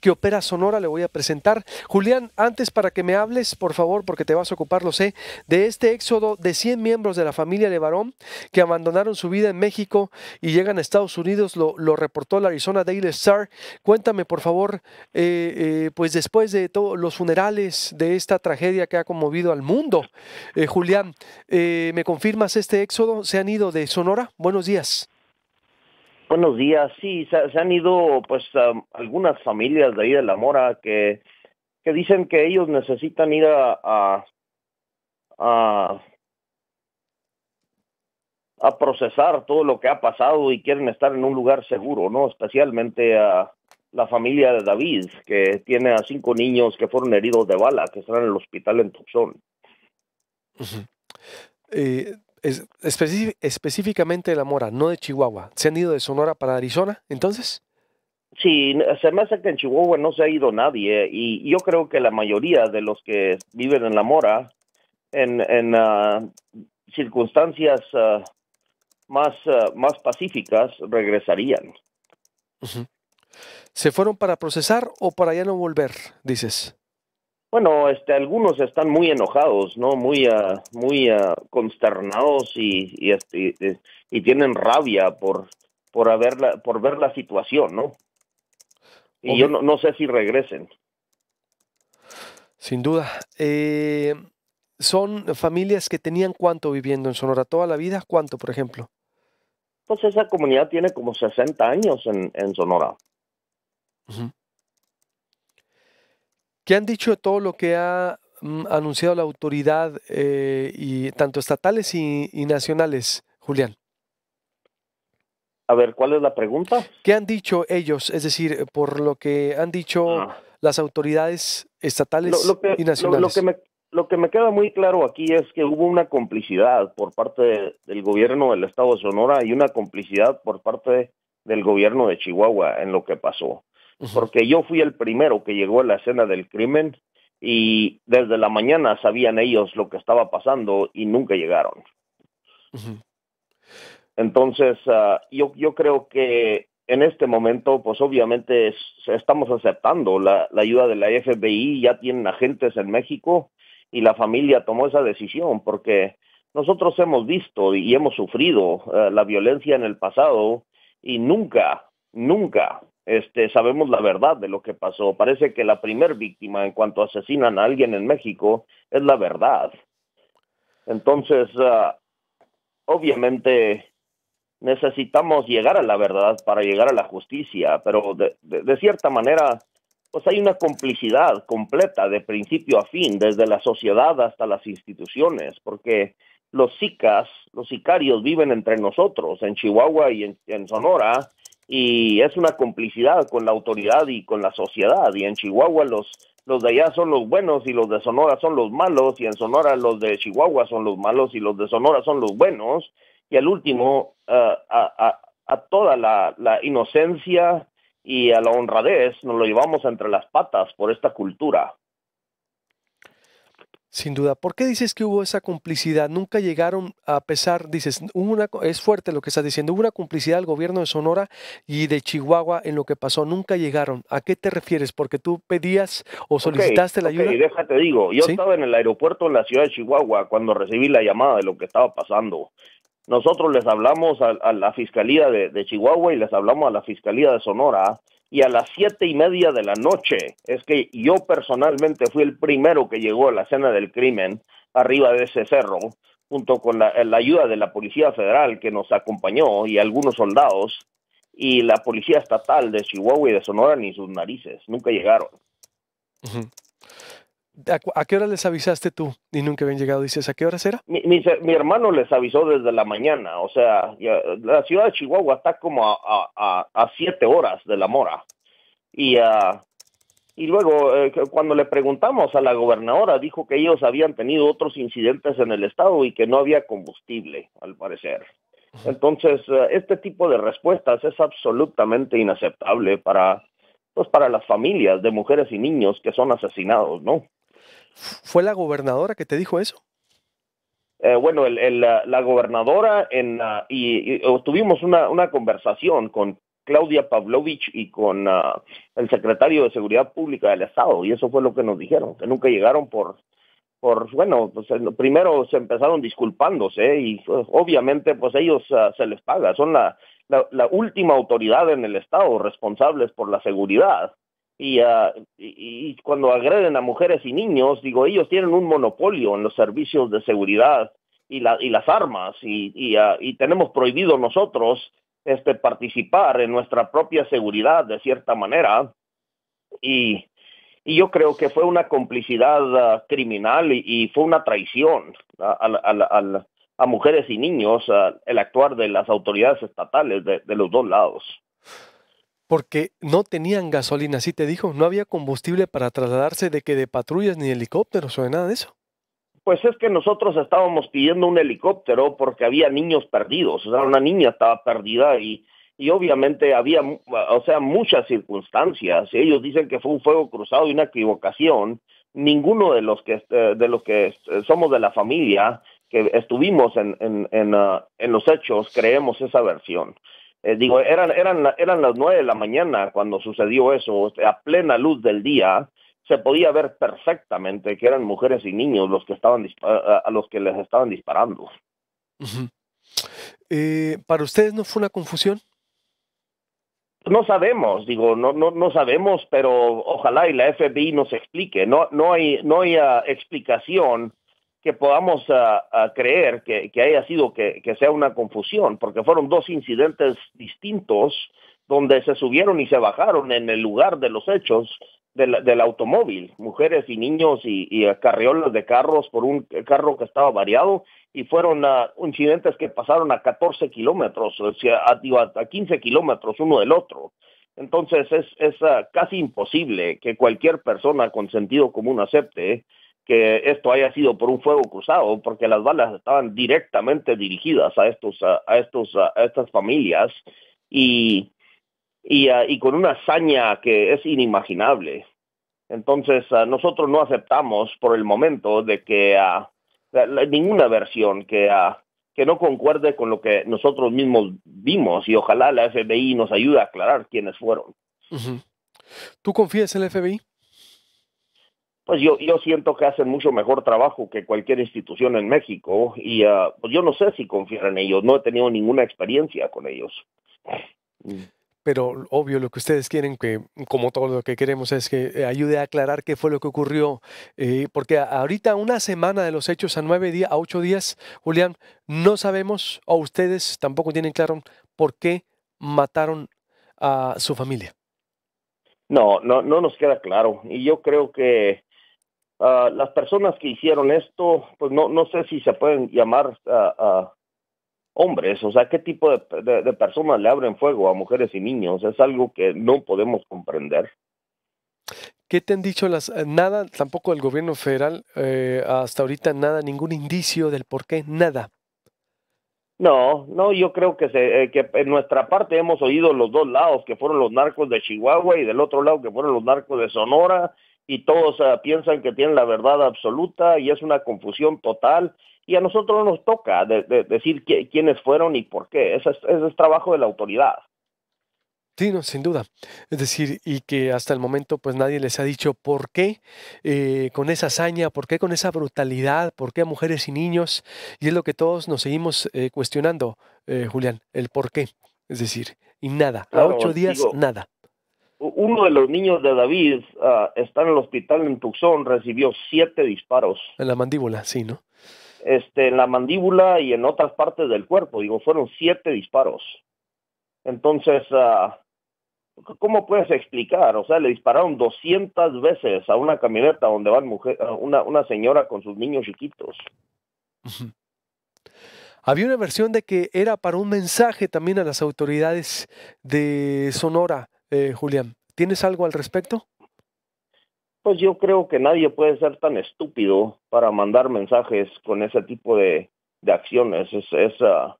que opera Sonora, le voy a presentar. Julián, antes para que me hables, por favor, porque te vas a ocupar, lo sé, de este éxodo de 100 miembros de la familia Levarón que abandonaron su vida en México y llegan a Estados Unidos, lo, reportó la Arizona Daily Star. Cuéntame, por favor, eh, eh, pues después de todos los funerales de esta tragedia que ha conmovido al mundo, eh, Julián, ¿me confirmas este éxodo? ¿Se han ido de Sonora? Buenos días. Buenos días. Sí, se, han ido pues algunas familias de ahí de La Mora que, que dicen que ellos necesitan ir a, a, procesar todo lo que ha pasado y quieren estar en un lugar seguro, ¿no? Especialmente a la familia de David, que tiene a cinco niños que fueron heridos de bala, que están en el hospital en Tucson es, específicamente de La Mora, no de Chihuahua. ¿Se han ido de Sonora para Arizona entonces? Sí, se me hace que en Chihuahua no se ha ido nadie y yo creo que la mayoría de los que viven en La Mora, en, en ah, circunstancias ah, más, ah, más pacíficas, regresarían. ¿Se fueron para procesar o para ya no volver, dices? Bueno, este, algunos están muy enojados, ¿no? Muy, ah, muy ah, consternados y, este, y, tienen rabia por, por, haberla, por ver la situación, ¿no? Y yo no, sé si regresen. Sin duda. Eh, ¿Son familias que tenían cuánto viviendo en Sonora? ¿Toda la vida? ¿Cuánto, por ejemplo? Pues esa comunidad tiene como 60 años en, Sonora. ¿Qué han dicho de todo lo que ha mm, anunciado la autoridad, eh, y tanto estatales y, nacionales, Julián? A ver, ¿cuál es la pregunta? ¿Qué han dicho ellos? Es decir, por lo que han dicho ah. las autoridades estatales y nacionales. Lo, que me, queda muy claro aquí es que hubo una complicidad por parte del gobierno del Estado de Sonora y una complicidad por parte del gobierno de Chihuahua en lo que pasó porque yo fui el primero que llegó a la escena del crimen y desde la mañana sabían ellos lo que estaba pasando y nunca llegaron. Entonces, ah, yo, yo creo que en este momento, pues obviamente estamos aceptando la, ayuda de la FBI, ya tienen agentes en México y la familia tomó esa decisión porque nosotros hemos visto y hemos sufrido eh, la violencia en el pasado y nunca, nunca este, sabemos la verdad de lo que pasó. Parece que la primer víctima en cuanto asesinan a alguien en México es la verdad. Entonces, ah, obviamente necesitamos llegar a la verdad para llegar a la justicia, pero de, cierta manera, pues hay una complicidad completa de principio a fin, desde la sociedad hasta las instituciones, porque los sicas, los sicarios viven entre nosotros, en Chihuahua y en Sonora, y es una complicidad con la autoridad y con la sociedad. Y en Chihuahua los, de allá son los buenos y los de Sonora son los malos y en Sonora los de Chihuahua son los malos y los de Sonora son los buenos. Y al último, eh, a, toda la, la inocencia y a la honradez nos lo llevamos entre las patas por esta cultura. Sin duda. ¿Por qué dices que hubo esa complicidad? Nunca llegaron, a pesar, dices, una, es fuerte lo que estás diciendo, hubo una complicidad del gobierno de Sonora y de Chihuahua en lo que pasó. Nunca llegaron. ¿A qué te refieres? ¿Porque tú pedías o solicitaste la ayuda? déjate digo. Yo estaba en el aeropuerto en la ciudad de Chihuahua cuando recibí la llamada de lo que estaba pasando. Nosotros les hablamos a, la fiscalía de Chihuahua y les hablamos a la fiscalía de Sonora y a las siete y media de la noche es que yo personalmente fui el primero que llegó a la escena del crimen arriba de ese cerro junto con la, eh, ayuda de la Policía Federal que nos acompañó y algunos soldados y la Policía Estatal de Chihuahua y de Sonora ni sus narices, nunca llegaron. ¿A qué hora les avisaste tú? Y nunca habían llegado. Dices, ¿a qué hora será? Mi, hermano les avisó desde la mañana. O sea, la ciudad de Chihuahua está como a, siete horas de la mora. Y, ah, y luego, eh, cuando le preguntamos a la gobernadora, dijo que ellos habían tenido otros incidentes en el estado y que no había combustible, al parecer. Entonces, eh, este tipo de respuestas es absolutamente inaceptable para, pues, para las familias de mujeres y niños que son asesinados, ¿no? ¿Fue la gobernadora que te dijo eso? Eh, bueno, la, gobernadora en, ah, y, tuvimos una, conversación con Claudia Pavlovich y con ah, el secretario de Seguridad Pública del Estado y eso fue lo que nos dijeron, que nunca llegaron por, por bueno, pues primero se empezaron disculpándose y pues, obviamente pues ellos ah, se les paga, son la, la última autoridad en el Estado responsables por la seguridad Ah, y, y, cuando agreden a mujeres y niños, digo, ellos tienen un monopolio en los servicios de seguridad y, la, y las armas y, y, ah, y tenemos prohibido nosotros este, participar en nuestra propia seguridad de cierta manera. Y, y yo creo que fue una complicidad ah, criminal y, fue una traición a, a, mujeres y niños el actuar de las autoridades estatales de los dos lados porque no tenían gasolina, así te dijo, no había combustible para trasladarse de que de patrullas ni helicópteros o de nada de eso. Pues es que nosotros estábamos pidiendo un helicóptero porque había niños perdidos, o sea, una niña estaba perdida y, y obviamente había, o sea, muchas circunstancias. Ellos dicen que fue un fuego cruzado y una equivocación. Ninguno de los que, eh, de los que eh, somos de la familia que estuvimos en, en, en ah, los hechos creemos esa versión. Eh, digo, eran, eran, eran las nueve de la mañana cuando sucedió eso, a plena luz del día, se podía ver perfectamente que eran mujeres y niños los que estaban a los que les estaban disparando. Eh, ¿Para ustedes no fue una confusión? No sabemos, digo, no, no, no sabemos, pero ojalá y la FBI nos explique. No, no hay, no hay explicación que podamos ah, ah, creer que, haya sido que, sea una confusión, porque fueron dos incidentes distintos donde se subieron y se bajaron en el lugar de los hechos del, automóvil, mujeres y niños y, y, carriolas de carros por un carro que estaba variado y fueron ah, incidentes que pasaron a 14 kilómetros, o sea, a, 15 kilómetros uno del otro. Entonces es, es casi imposible que cualquier persona con sentido común acepte que esto haya sido por un fuego cruzado, porque las balas estaban directamente dirigidas a estos a, estos estas familias y y, y, con una hazaña que es inimaginable. Entonces nosotros no aceptamos por el momento de que ninguna versión que que no concuerde con lo que nosotros mismos vimos y ojalá la FBI nos ayude a aclarar quiénes fueron. ¿Tú confías en la FBI? pues yo, yo siento que hacen mucho mejor trabajo que cualquier institución en México y ah, pues yo no sé si confiar en ellos, no he tenido ninguna experiencia con ellos. Mm. Pero obvio, lo que ustedes quieren, que como todo lo que queremos, es que eh, ayude a aclarar qué fue lo que ocurrió, eh, porque ahorita una semana de los hechos a nueve días, a ocho días, Julián, no sabemos, o ustedes tampoco tienen claro por qué mataron a su familia. No, no, no nos queda claro. Y yo creo que Ah, las personas que hicieron esto, pues no, no sé si se pueden llamar ah, ah, hombres, o sea, qué tipo de, de, personas le abren fuego a mujeres y niños, es algo que no podemos comprender. ¿Qué te han dicho las... Eh, nada, tampoco el gobierno federal, eh, hasta ahorita nada, ningún indicio del por qué, nada. No, no, yo creo que, se, eh, que en nuestra parte hemos oído los dos lados, que fueron los narcos de Chihuahua y del otro lado que fueron los narcos de Sonora, y todos ah, piensan que tienen la verdad absoluta y es una confusión total y a nosotros nos toca decir quiénes fueron y por qué. Ese es, trabajo de la autoridad. Sí, no, sin duda. Es decir, y que hasta el momento pues nadie les ha dicho por qué eh, con esa hazaña, por qué con esa brutalidad, por qué a mujeres y niños. Y es lo que todos nos seguimos eh, cuestionando, eh, Julián, el por qué. Es decir, y nada, a ocho días nada uno de los niños de David ah, está en el hospital en Tucson, recibió siete disparos. En la mandíbula, sí, ¿no? Este, en la mandíbula y en otras partes del cuerpo, digo, fueron siete disparos. Entonces, ah, ¿cómo puedes explicar? O sea, le dispararon 200 veces a una camioneta donde van ah, una, una señora con sus niños chiquitos. Había una versión de que era para un mensaje también a las autoridades de Sonora eh, Julián. ¿Tienes algo al respecto? Pues yo creo que nadie puede ser tan estúpido para mandar mensajes con ese tipo de, acciones. Ah,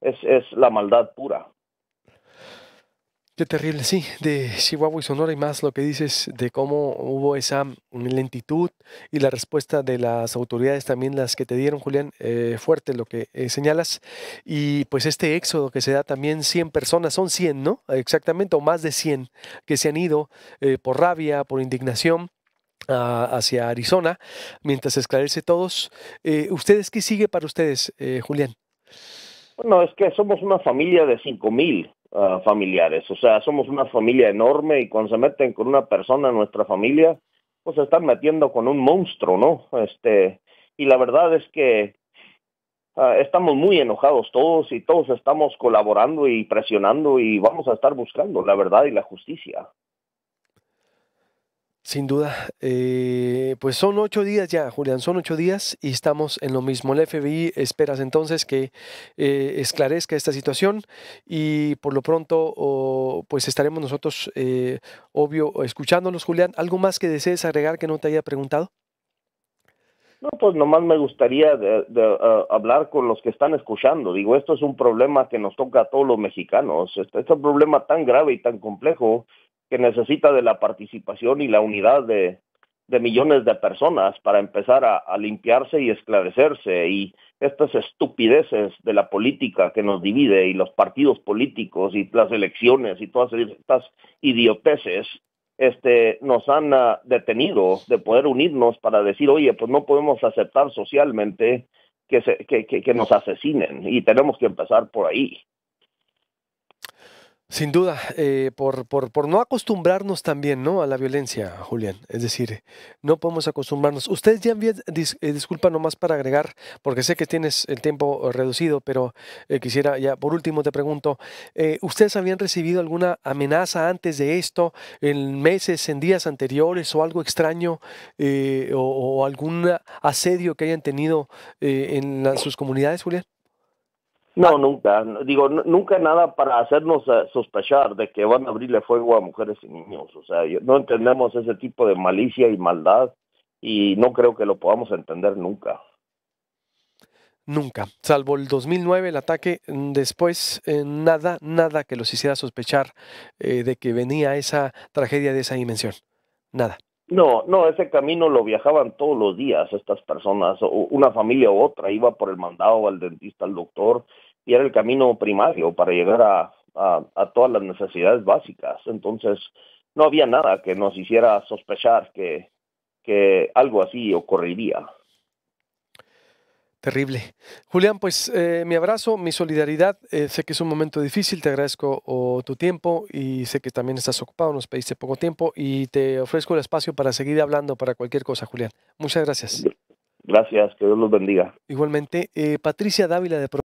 es, es la maldad pura terrible, sí, de Chihuahua y Sonora y más lo que dices de cómo hubo esa lentitud y la respuesta de las autoridades también las que te dieron, Julián, eh, fuerte lo que eh, señalas. Y pues este éxodo que se da también 100 personas, son 100, ¿no? Exactamente, o más de 100 que se han ido eh, por rabia, por indignación hacia Arizona, mientras esclarece todos. ¿Ustedes qué sigue para ustedes, Julián? Bueno, es que somos una familia de 5.000. Ah, familiares. O sea, somos una familia enorme y cuando se meten con una persona en nuestra familia, pues se están metiendo con un monstruo, ¿no? Este, y la verdad es que ah, estamos muy enojados todos y todos estamos colaborando y presionando y vamos a estar buscando la verdad y la justicia. Sin duda, eh, pues son ocho días ya, Julián, son ocho días y estamos en lo mismo. El FBI esperas entonces que eh, esclarezca esta situación y por lo pronto pues estaremos nosotros, eh, obvio, escuchándonos. Julián, ¿algo más que desees agregar que no te haya preguntado? No, pues nomás me gustaría hablar con los que están escuchando. Digo, esto es un problema que nos toca a todos los mexicanos. es este, un este problema tan grave y tan complejo que necesita de la participación y la unidad de, millones de personas para empezar a, limpiarse y esclarecerse y estas estupideces de la política que nos divide y los partidos políticos y las elecciones y todas estas idioteces este, nos han ah, detenido de poder unirnos para decir, oye, pues no podemos aceptar socialmente que nos asesinen y tenemos que empezar por ahí. Sin duda, eh, por, por, no acostumbrarnos también ¿no? a la violencia, Julián. Es decir, no podemos acostumbrarnos. Ustedes ya envían, eh, disculpa nomás para agregar, porque sé que tienes el tiempo eh, reducido, pero quisiera ya, por último te pregunto, ¿ustedes habían recibido alguna amenaza antes de esto, en meses, en días anteriores o algo extraño o, algún asedio que hayan tenido en sus comunidades, Julián? No, nunca. Digo, nunca nada para hacernos eh, sospechar de que van a abrirle fuego a mujeres y niños. O sea, no entendemos ese tipo de malicia y maldad y no creo que lo podamos entender nunca. Nunca, salvo el 2009, el ataque, mm, después eh, nada, nada que los hiciera sospechar eh, de que venía esa tragedia de esa dimensión. Nada. No, no, ese camino lo viajaban todos los días estas personas, o una familia u otra, iba por el mandado al dentista, al doctor, y era el camino primario para llegar a, a, a todas las necesidades básicas. Entonces, no había nada que nos hiciera sospechar que, que algo así ocurriría. Terrible. Julián, pues eh, mi abrazo, mi solidaridad. Eh, sé que es un momento difícil, te agradezco oh, tu tiempo y sé que también estás ocupado, nos pediste poco tiempo y te ofrezco el espacio para seguir hablando para cualquier cosa, Julián. Muchas gracias. Gracias, que Dios los bendiga. Igualmente, eh, Patricia Dávila de